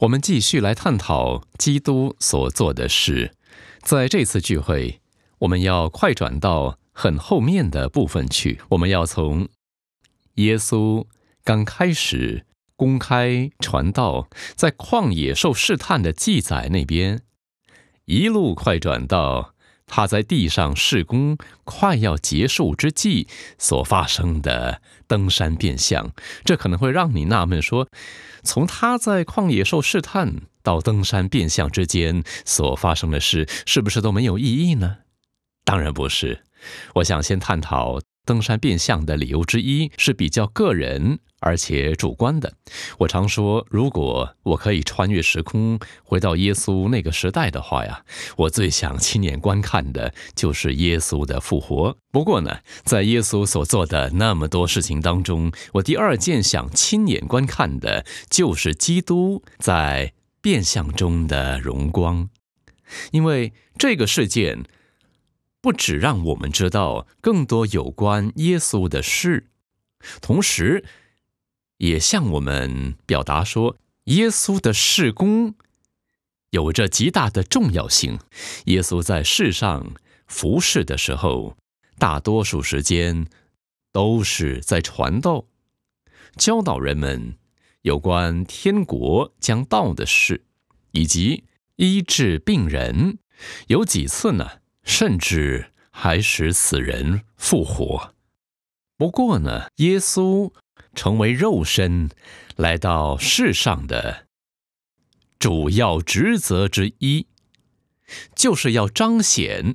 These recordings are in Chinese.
我们继续来探讨基督所做的事。在这次聚会，我们要快转到很后面的部分去。我们要从耶稣刚开始公开传道，在旷野受试探的记载那边，一路快转到。他在地上施工快要结束之际所发生的登山变相，这可能会让你纳闷：说从他在旷野受试探到登山变相之间所发生的事，是不是都没有意义呢？当然不是。我想先探讨。登山变相的理由之一是比较个人，而且主观的。我常说，如果我可以穿越时空回到耶稣那个时代的话呀，我最想亲眼观看的就是耶稣的复活。不过呢，在耶稣所做的那么多事情当中，我第二件想亲眼观看的就是基督在变相中的荣光，因为这个事件。不只让我们知道更多有关耶稣的事，同时也向我们表达说，耶稣的事工有着极大的重要性。耶稣在世上服侍的时候，大多数时间都是在传道、教导人们有关天国将到的事，以及医治病人。有几次呢？甚至还使死人复活。不过呢，耶稣成为肉身来到世上的主要职责之一，就是要彰显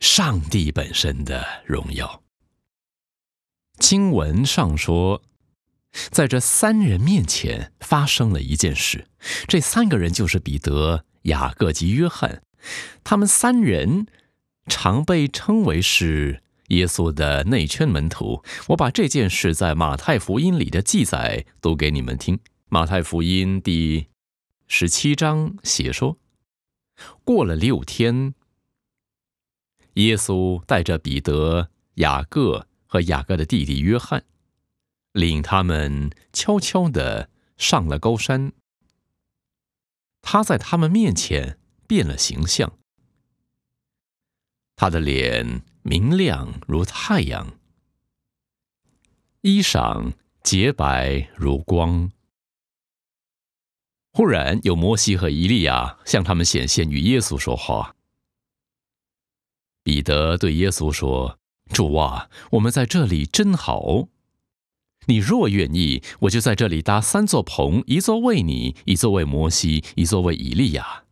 上帝本身的荣耀。经文上说，在这三人面前发生了一件事，这三个人就是彼得、雅各及约翰。他们三人常被称为是耶稣的内圈门徒。我把这件事在马太福音里的记载读给你们听。马太福音第十七章写说：“过了六天，耶稣带着彼得、雅各和雅各的弟弟约翰，领他们悄悄的上了高山。他在他们面前。”变了形象，他的脸明亮如太阳，衣裳洁白如光。忽然有摩西和以利亚向他们显现，与耶稣说话。彼得对耶稣说：“主啊，我们在这里真好。你若愿意，我就在这里搭三座棚，一座为你，一座为摩西，一座为以利亚。”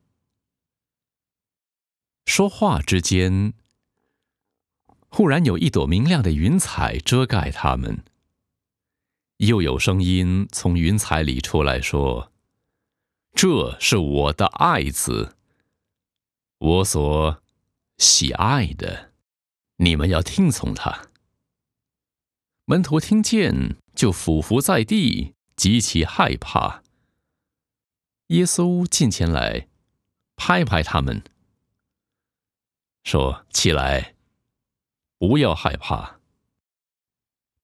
说话之间，忽然有一朵明亮的云彩遮盖他们，又有声音从云彩里出来说：“这是我的爱子，我所喜爱的，你们要听从他。”门徒听见，就俯伏在地，极其害怕。耶稣近前来，拍拍他们。说起来，不要害怕。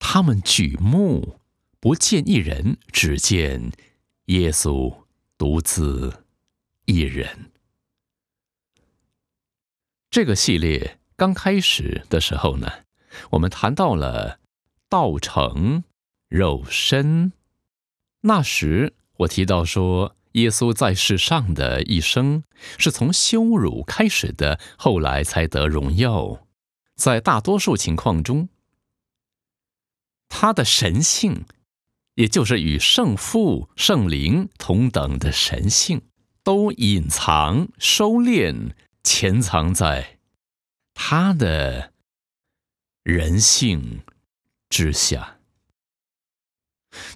他们举目不见一人，只见耶稣独自一人。这个系列刚开始的时候呢，我们谈到了道成肉身。那时我提到说。耶稣在世上的一生是从羞辱开始的，后来才得荣耀。在大多数情况中，他的神性，也就是与圣父、圣灵同等的神性，都隐藏、收敛、潜藏在他的人性之下。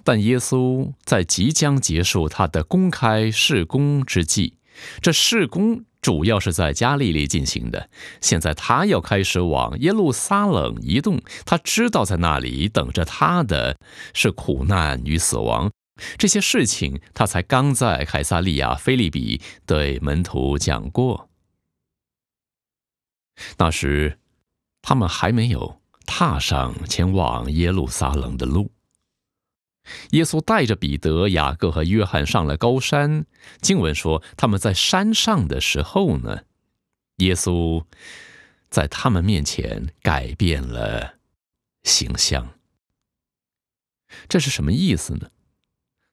但耶稣在即将结束他的公开事工之际，这事工主要是在加利利进行的。现在他要开始往耶路撒冷移动。他知道，在那里等着他的是苦难与死亡。这些事情他才刚在凯撒利亚菲利比对门徒讲过。那时他们还没有踏上前往耶路撒冷的路。耶稣带着彼得、雅各和约翰上了高山。经文说，他们在山上的时候呢，耶稣在他们面前改变了形象。这是什么意思呢？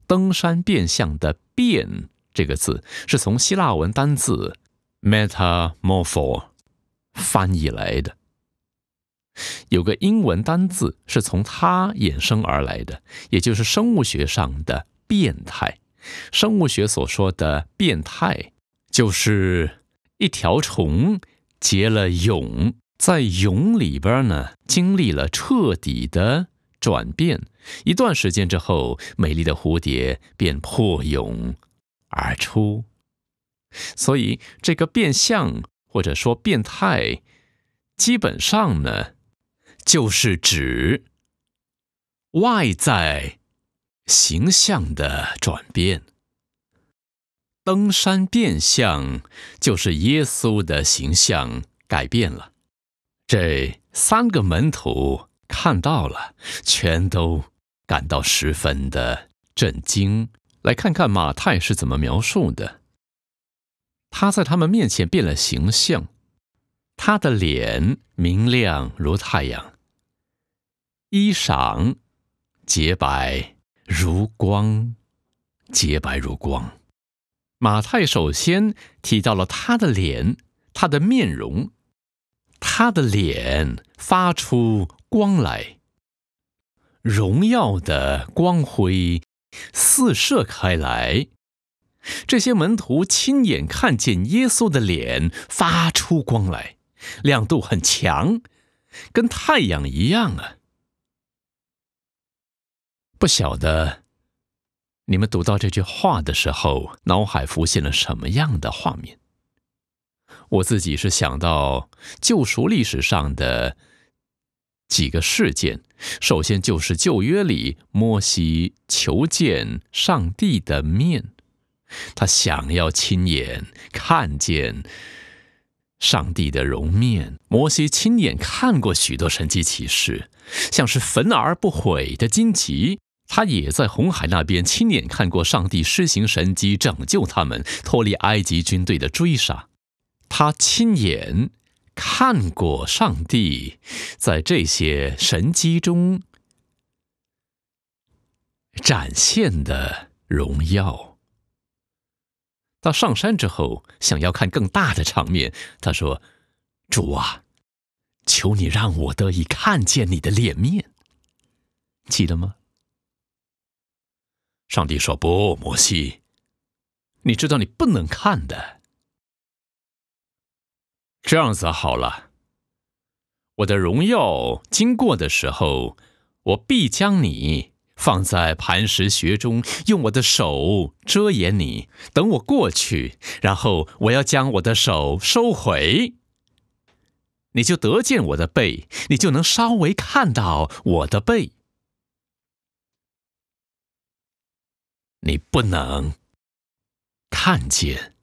登山变相的“变”这个字，是从希腊文单字 “metamorph” o 翻译来的。有个英文单字是从它衍生而来的，也就是生物学上的变态。生物学所说的变态，就是一条虫结了蛹，在蛹里边呢，经历了彻底的转变。一段时间之后，美丽的蝴蝶便破蛹而出。所以，这个变相或者说变态，基本上呢。就是指外在形象的转变。登山变相，就是耶稣的形象改变了。这三个门徒看到了，全都感到十分的震惊。来看看马太是怎么描述的：他在他们面前变了形象。他的脸明亮如太阳，衣裳洁白如光，洁白如光。马太首先提到了他的脸，他的面容，他的脸发出光来，荣耀的光辉四射开来。这些门徒亲眼看见耶稣的脸发出光来。亮度很强，跟太阳一样啊！不晓得你们读到这句话的时候，脑海浮现了什么样的画面？我自己是想到救赎历史上的几个事件，首先就是旧约里摩西求见上帝的面，他想要亲眼看见。上帝的容面，摩西亲眼看过许多神迹奇事，像是焚而不毁的荆棘。他也在红海那边亲眼看过上帝施行神迹，拯救他们脱离埃及军队的追杀。他亲眼看过上帝在这些神迹中展现的荣耀。到上山之后，想要看更大的场面，他说：“主啊，求你让我得以看见你的脸面，记得吗？”上帝说：“不，摩西，你知道你不能看的。这样子好了，我的荣耀经过的时候，我必将你。”放在磐石穴中，用我的手遮掩你，等我过去，然后我要将我的手收回，你就得见我的背，你就能稍微看到我的背。你不能看见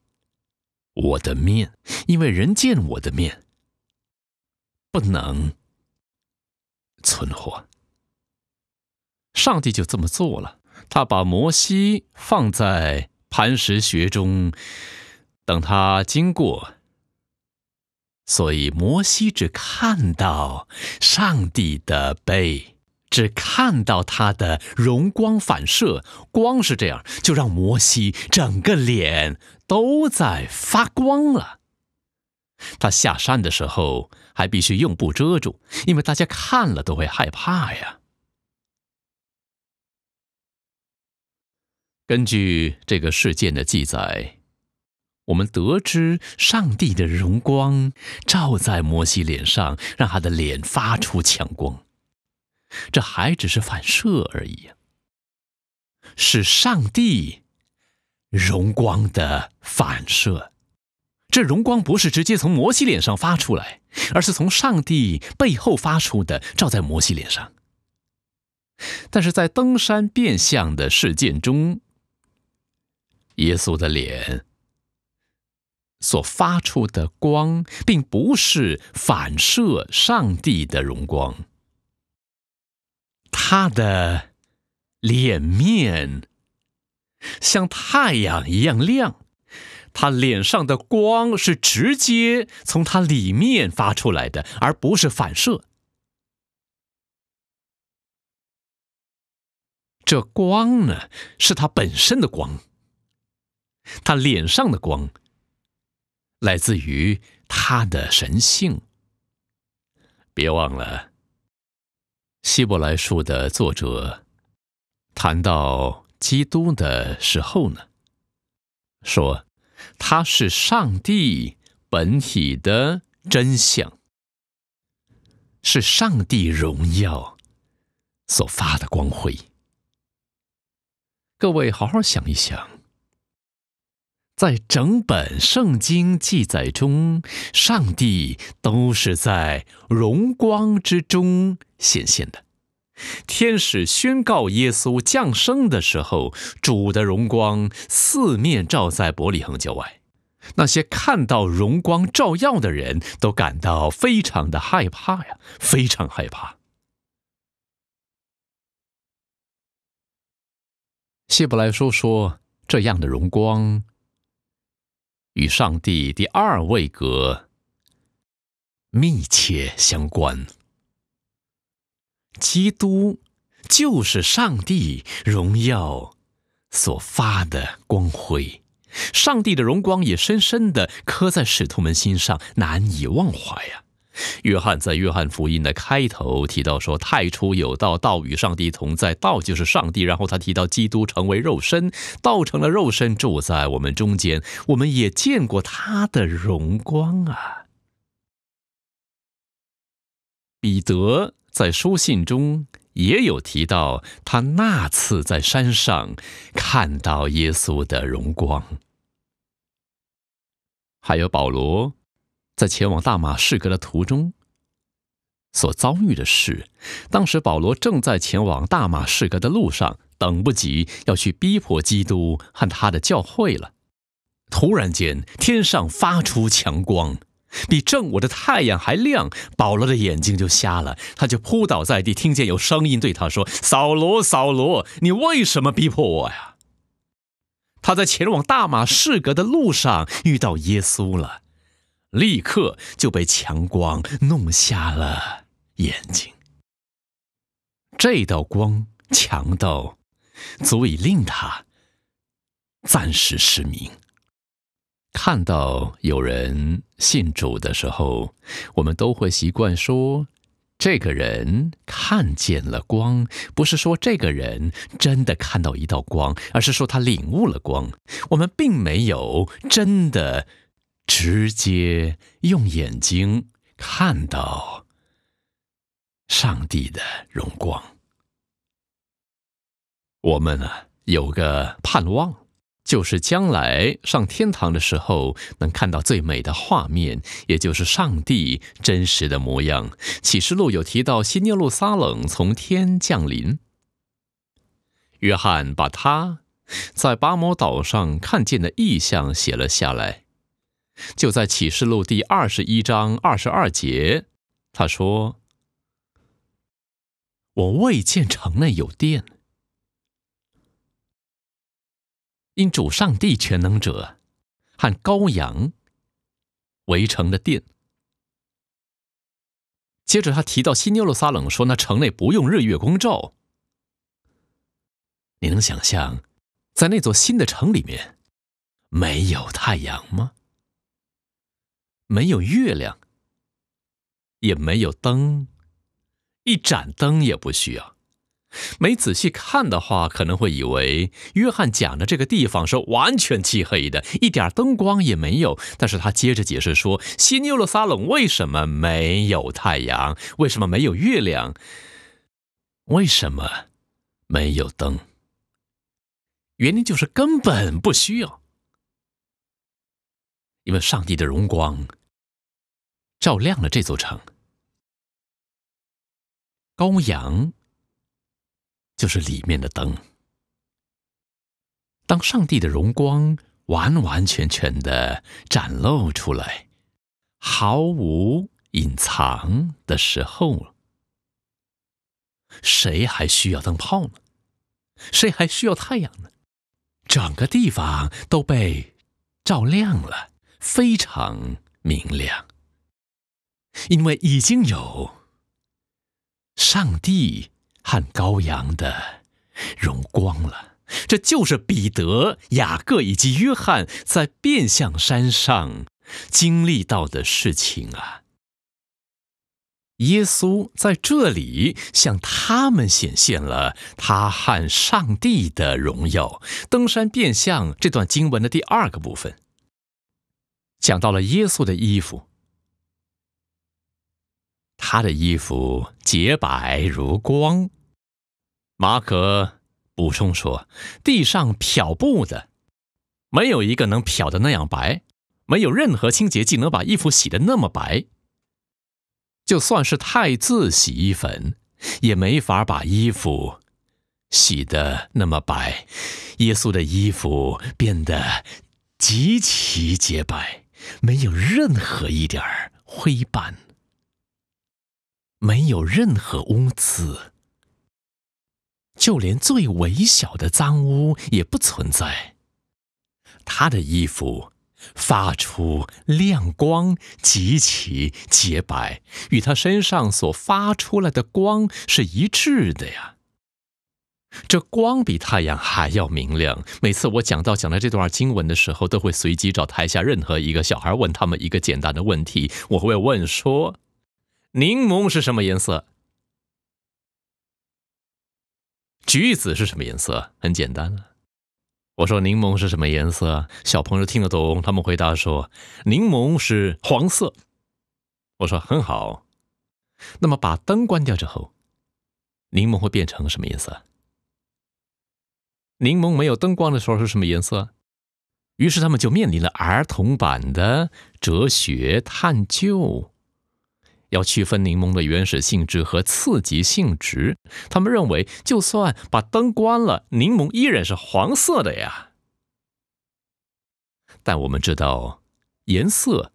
我的面，因为人见我的面不能存活。上帝就这么做了，他把摩西放在磐石穴中，等他经过。所以摩西只看到上帝的背，只看到他的荣光反射光是这样，就让摩西整个脸都在发光了。他下山的时候还必须用布遮住，因为大家看了都会害怕呀。根据这个事件的记载，我们得知上帝的荣光照在摩西脸上，让他的脸发出强光。这还只是反射而已，是上帝荣光的反射。这荣光不是直接从摩西脸上发出来，而是从上帝背后发出的，照在摩西脸上。但是在登山变相的事件中。耶稣的脸所发出的光，并不是反射上帝的荣光。他的脸面像太阳一样亮，他脸上的光是直接从他里面发出来的，而不是反射。这光呢，是他本身的光。他脸上的光来自于他的神性。别忘了，《希伯来书》的作者谈到基督的时候呢，说他是上帝本体的真相，是上帝荣耀所发的光辉。各位，好好想一想。在整本圣经记载中，上帝都是在荣光之中显现的。天使宣告耶稣降生的时候，主的荣光四面照在伯利恒郊外，那些看到荣光照耀的人都感到非常的害怕呀，非常害怕。希伯来说说这样的荣光。与上帝第二位格密切相关，基督就是上帝荣耀所发的光辉。上帝的荣光也深深的刻在使徒们心上，难以忘怀呀。约翰在约翰福音的开头提到说：“太初有道，道与上帝同在，道就是上帝。”然后他提到基督成为肉身，道成了肉身，住在我们中间，我们也见过他的荣光啊。彼得在书信中也有提到他那次在山上看到耶稣的荣光，还有保罗。在前往大马士革的途中，所遭遇的是，当时保罗正在前往大马士革的路上，等不及要去逼迫基督和他的教会了。突然间，天上发出强光，比正午的太阳还亮，保罗的眼睛就瞎了。他就扑倒在地，听见有声音对他说：“扫罗，扫罗，你为什么逼迫我呀？”他在前往大马士革的路上遇到耶稣了。立刻就被强光弄瞎了眼睛。这道光强到足以令他暂时失明。看到有人信主的时候，我们都会习惯说：“这个人看见了光。”不是说这个人真的看到一道光，而是说他领悟了光。我们并没有真的。直接用眼睛看到上帝的荣光。我们啊，有个盼望，就是将来上天堂的时候，能看到最美的画面，也就是上帝真实的模样。启示录有提到新耶路撒冷从天降临，约翰把他在拔摩岛上看见的异象写了下来。就在启示录第二十一章二十二节，他说：“我未见城内有电，因主上帝全能者和羔羊围成的殿。”接着他提到新耶路撒冷，说那城内不用日月光照。你能想象，在那座新的城里面没有太阳吗？没有月亮，也没有灯，一盏灯也不需要。没仔细看的话，可能会以为约翰讲的这个地方是完全漆黑的，一点灯光也没有。但是他接着解释说：“新耶路撒冷为什么没有太阳？为什么没有月亮？为什么没有灯？原因就是根本不需要。”因为上帝的荣光照亮了这座城，羔羊就是里面的灯。当上帝的荣光完完全全的展露出来，毫无隐藏的时候，谁还需要灯泡呢？谁还需要太阳呢？整个地方都被照亮了。非常明亮，因为已经有上帝和羔羊的荣光了。这就是彼得、雅各以及约翰在变相山上经历到的事情啊！耶稣在这里向他们显现了他和上帝的荣耀。登山变相这段经文的第二个部分。讲到了耶稣的衣服，他的衣服洁白如光。马可补充说：“地上漂布的，没有一个能漂的那样白；没有任何清洁剂能把衣服洗的那么白。就算是汰渍洗衣粉，也没法把衣服洗的那么白。耶稣的衣服变得极其洁白。”没有任何一点儿灰斑，没有任何污渍，就连最微小的脏污也不存在。他的衣服发出亮光，极其洁白，与他身上所发出来的光是一致的呀。这光比太阳还要明亮。每次我讲到讲到这段经文的时候，都会随机找台下任何一个小孩问他们一个简单的问题。我会问说：“柠檬是什么颜色？橘子是什么颜色？”很简单啊。我说：“柠檬是什么颜色？”小朋友听得懂，他们回答说：“柠檬是黄色。”我说：“很好。”那么把灯关掉之后，柠檬会变成什么颜色？柠檬没有灯光的时候是什么颜色？于是他们就面临了儿童版的哲学探究：要区分柠檬的原始性质和刺激性质。他们认为，就算把灯关了，柠檬依然是黄色的呀。但我们知道，颜色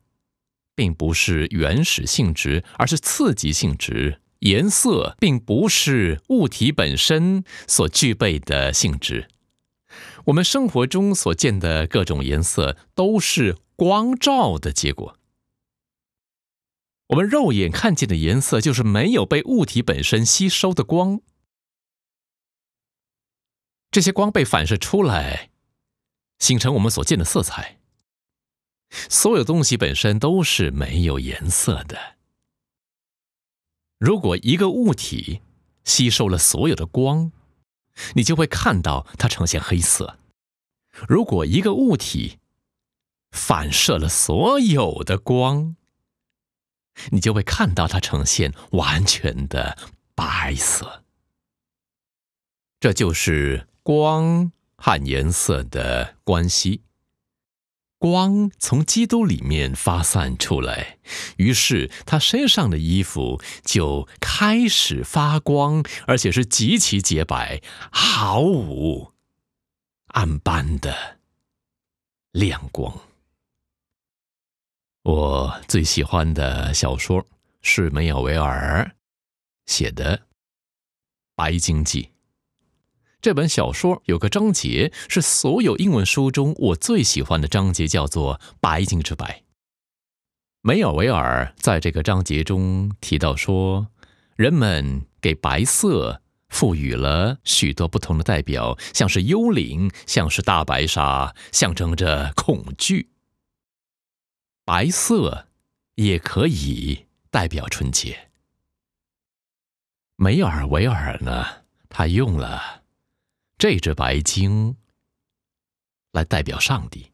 并不是原始性质，而是刺激性质。颜色并不是物体本身所具备的性质。我们生活中所见的各种颜色都是光照的结果。我们肉眼看见的颜色就是没有被物体本身吸收的光，这些光被反射出来，形成我们所见的色彩。所有东西本身都是没有颜色的。如果一个物体吸收了所有的光，你就会看到它呈现黑色。如果一个物体反射了所有的光，你就会看到它呈现完全的白色。这就是光和颜色的关系。光从基督里面发散出来，于是他身上的衣服就开始发光，而且是极其洁白，毫无暗斑的亮光。我最喜欢的小说是梅尔维尔写的《白鲸记》。这本小说有个章节是所有英文书中我最喜欢的章节，叫做《白鲸之白》。梅尔维尔在这个章节中提到说，人们给白色赋予了许多不同的代表，像是幽灵，像是大白鲨，象征着恐惧。白色也可以代表纯洁。梅尔维尔呢，他用了。这只白鲸来代表上帝，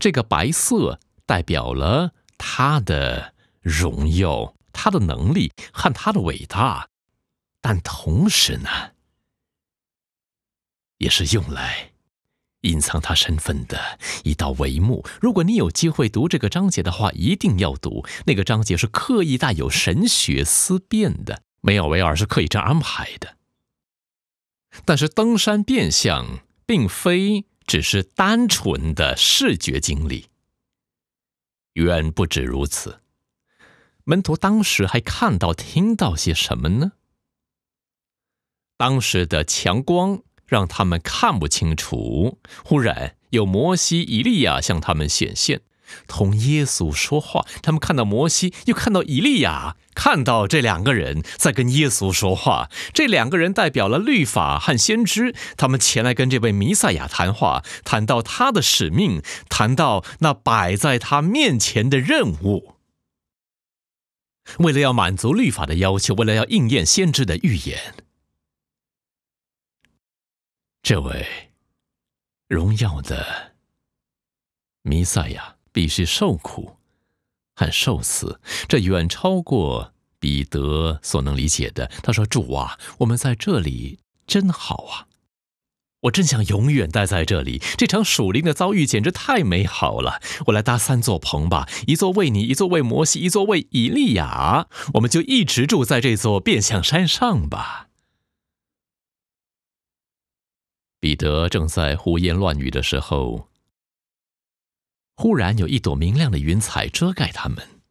这个白色代表了他的荣耀、他的能力和他的伟大，但同时呢，也是用来隐藏他身份的一道帷幕。如果你有机会读这个章节的话，一定要读那个章节，是刻意带有神学思辨的。梅奥维尔是刻意这样安排的。但是登山变相并非只是单纯的视觉经历，远不止如此。门徒当时还看到、听到些什么呢？当时的强光让他们看不清楚。忽然，有摩西、以利亚向他们显现。同耶稣说话，他们看到摩西，又看到以利亚，看到这两个人在跟耶稣说话。这两个人代表了律法和先知，他们前来跟这位弥赛亚谈话，谈到他的使命，谈到那摆在他面前的任务。为了要满足律法的要求，为了要应验先知的预言，这位荣耀的弥赛亚。必须受苦，很受死，这远超过彼得所能理解的。他说：“主啊，我们在这里真好啊！我真想永远待在这里。这场属灵的遭遇简直太美好了。我来搭三座棚吧，一座为你，一座为摩西，一座为以利亚。我们就一直住在这座变相山上吧。”彼得正在胡言乱语的时候。忽然有一朵明亮的云彩遮盖他们。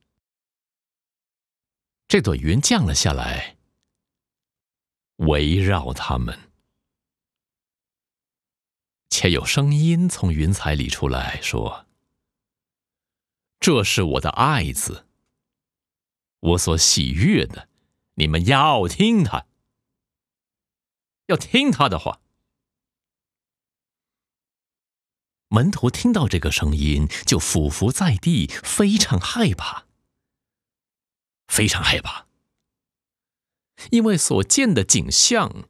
这朵云降了下来，围绕他们，且有声音从云彩里出来说：“这是我的爱子，我所喜悦的，你们要听他，要听他的话。”门徒听到这个声音，就俯伏在地，非常害怕。非常害怕，因为所见的景象，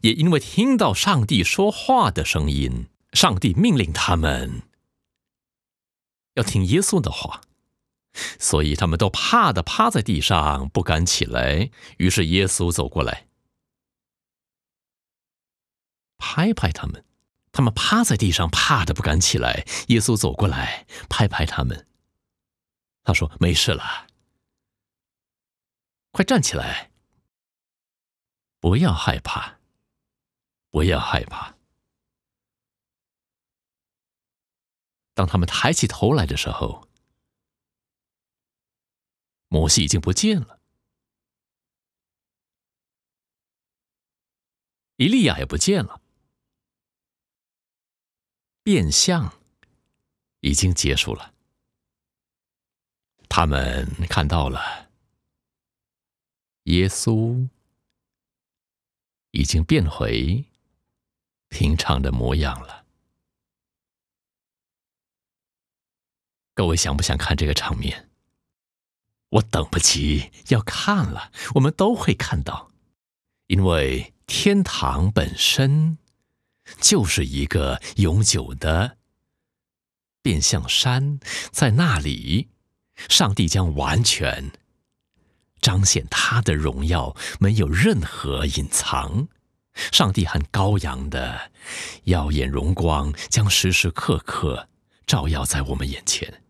也因为听到上帝说话的声音，上帝命令他们要听耶稣的话，所以他们都怕的趴在地上，不敢起来。于是耶稣走过来，拍拍他们。他们趴在地上，怕的不敢起来。耶稣走过来，拍拍他们，他说：“没事了，快站起来，不要害怕，不要害怕。”当他们抬起头来的时候，摩西已经不见了，伊利亚也不见了。变相已经结束了，他们看到了耶稣已经变回平常的模样了。各位想不想看这个场面？我等不及要看了，我们都会看到，因为天堂本身。就是一个永久的变相山，在那里，上帝将完全彰显他的荣耀，没有任何隐藏。上帝和羔羊的耀眼荣光将时时刻刻照耀在我们眼前。